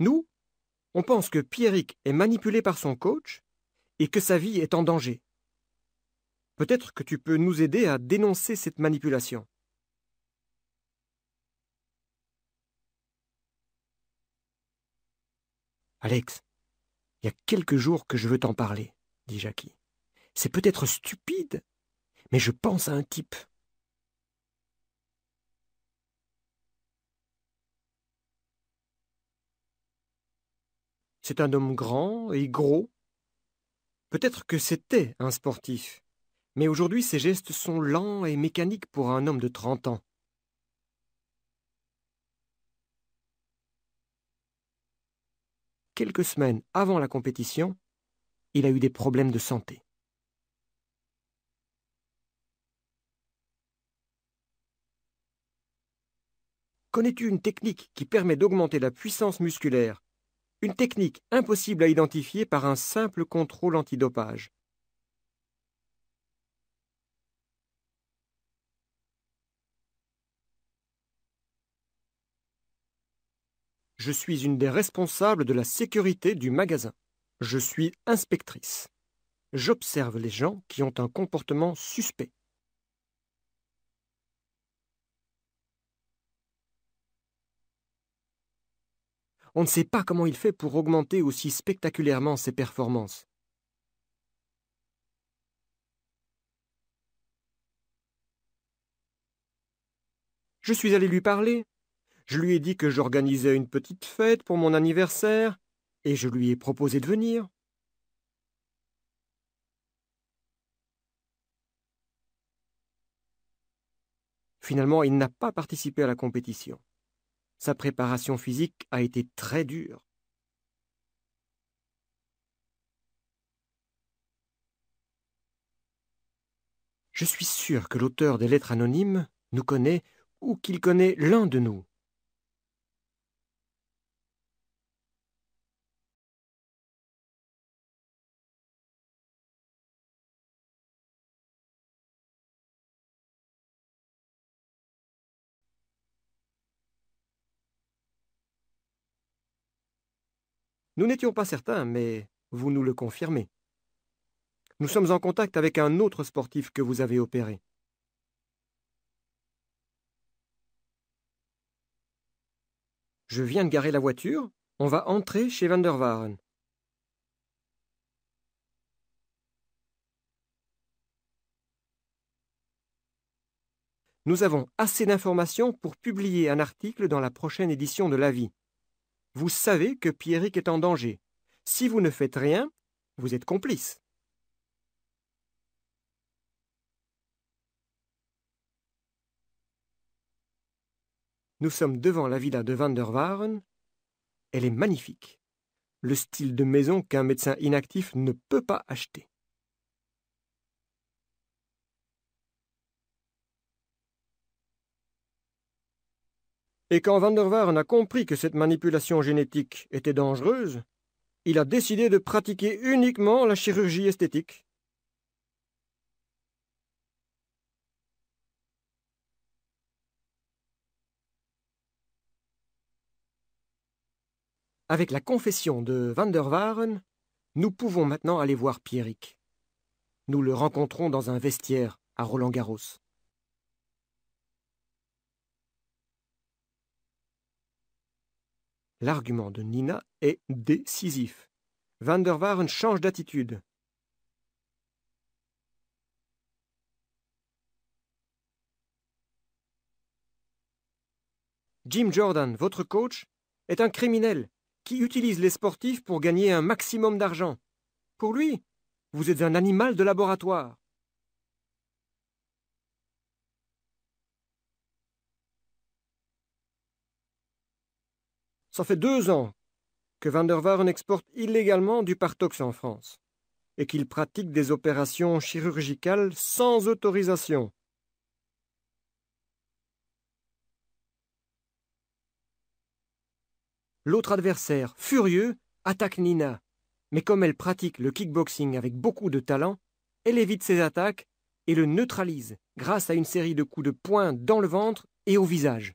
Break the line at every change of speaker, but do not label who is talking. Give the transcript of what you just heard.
Nous, on pense que Pierrick est manipulé par son coach et que sa vie est en danger. Peut-être que tu peux nous aider à dénoncer cette manipulation. Alex, il y a quelques jours que je veux t'en parler, dit Jackie. C'est peut-être stupide, mais je pense à un type C'est un homme grand et gros. Peut-être que c'était un sportif, mais aujourd'hui ses gestes sont lents et mécaniques pour un homme de 30 ans. Quelques semaines avant la compétition, il a eu des problèmes de santé. Connais-tu une technique qui permet d'augmenter la puissance musculaire une technique impossible à identifier par un simple contrôle antidopage. Je suis une des responsables de la sécurité du magasin. Je suis inspectrice. J'observe les gens qui ont un comportement suspect. On ne sait pas comment il fait pour augmenter aussi spectaculairement ses performances. Je suis allé lui parler. Je lui ai dit que j'organisais une petite fête pour mon anniversaire, et je lui ai proposé de venir. Finalement, il n'a pas participé à la compétition. Sa préparation physique a été très dure. Je suis sûr que l'auteur des lettres anonymes nous connaît ou qu'il connaît l'un de nous. Nous n'étions pas certains, mais vous nous le confirmez. Nous sommes en contact avec un autre sportif que vous avez opéré. Je viens de garer la voiture, on va entrer chez Van Nous avons assez d'informations pour publier un article dans la prochaine édition de La Vie. Vous savez que Pierrick est en danger. Si vous ne faites rien, vous êtes complice. Nous sommes devant la villa de Van Elle est magnifique. Le style de maison qu'un médecin inactif ne peut pas acheter. Et quand Van der Waaren a compris que cette manipulation génétique était dangereuse, il a décidé de pratiquer uniquement la chirurgie esthétique. Avec la confession de Van der Waaren, nous pouvons maintenant aller voir Pierrick. Nous le rencontrons dans un vestiaire à Roland-Garros. L'argument de Nina est décisif. Van der change d'attitude. Jim Jordan, votre coach, est un criminel qui utilise les sportifs pour gagner un maximum d'argent. Pour lui, vous êtes un animal de laboratoire. Ça fait deux ans que Van exporte illégalement du Partox en France et qu'il pratique des opérations chirurgicales sans autorisation. L'autre adversaire, furieux, attaque Nina. Mais comme elle pratique le kickboxing avec beaucoup de talent, elle évite ses attaques et le neutralise grâce à une série de coups de poing dans le ventre et au visage.